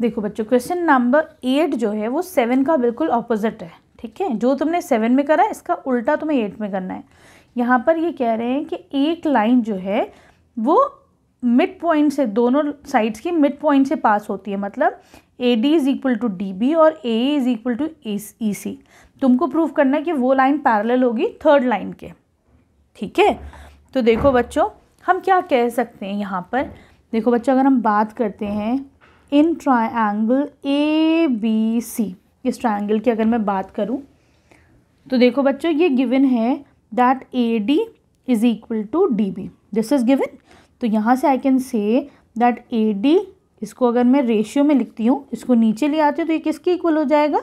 देखो बच्चों question number eight जो है वो सेवन का बिल्कुल ऑपोजिट है ठीक है जो तुमने सेवन में करा है इसका उल्टा तुम्हें एट में करना है यहाँ पर ये कह रहे हैं कि एक लाइन जो है वो मिड पॉइंट से दोनों साइड्स की मिड पॉइंट से पास होती है मतलब A D is equal to D B और A is equal to E C तुमको प्रूव करना है कि वो लाइन पैरेलल होगी थर्ड लाइन के ठीक है तो देखो बच्चों हम क्या कह सकते हैं यहाँ पर देखो बच्चों अगर हम बात करते हैं in triangle A B C इस ट्राइंगल की अगर मैं बात करूं तो देखो बच्चों ये गिवन है that A D is equal to D B this is given तो यहाँ से I can say that A D इसको अगर मैं रेशियो में लिखती हूँ इसको नीचे ले आती हूँ तो ये किसके इक्वल हो जाएगा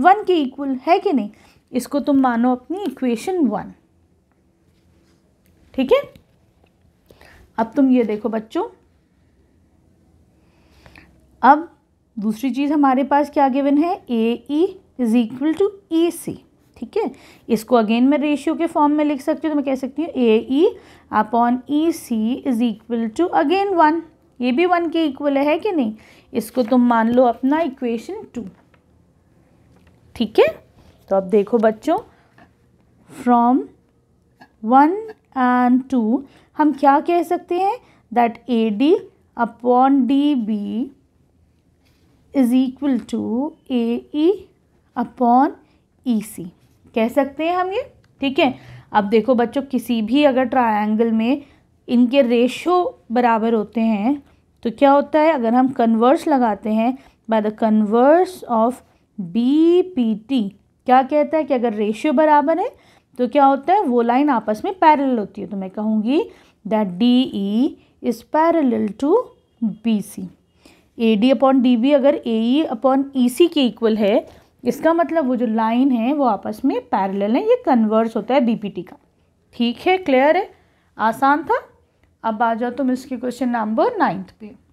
वन के इक्वल है कि नहीं इसको तुम मानो अपनी इक्वेशन वन ठीक है अब तुम ये देखो बच्चों अब दूसरी चीज़ हमारे पास क्या गिवन है A E is equal to E C ठीक है इसको अगेन मैं रेशियो के फॉर्म में लिख सकती हूँ तो मैं कह सकती हूँ A E upon E C is equal to again one ये भी वन के इक्वल है कि नहीं इसको तुम मान लो अपना इक्वेशन टू ठीक है तो अब देखो बच्चों फ्रॉम वन एंड टू हम क्या कह सकते हैं that A D upon D B is equal to A E upon E C कह सकते हैं हम ये ठीक है अब देखो बच्चों किसी भी अगर ट्रायंगल में इनके रेशो बराबर होते हैं तो क्या होता है अगर हम कन्वर्स लगाते हैं by the converse of B P T क्या कहता है कि अगर रेशियो बराबर है तो क्या होता है वो लाइन आपस में पैरेलल होती है तो मैं कहूँगी that D E is parallel to B C A D upon D B अगर ए ई अपॉन ई सी के इक्वल है इसका मतलब वो जो लाइन है वो आपस में पैरल है ये कन्वर्स होता है बी पी टी का ठीक है क्लियर है आसान था अब आ जाओ तुम इसके क्वेश्चन नंबर नाइन्थ पे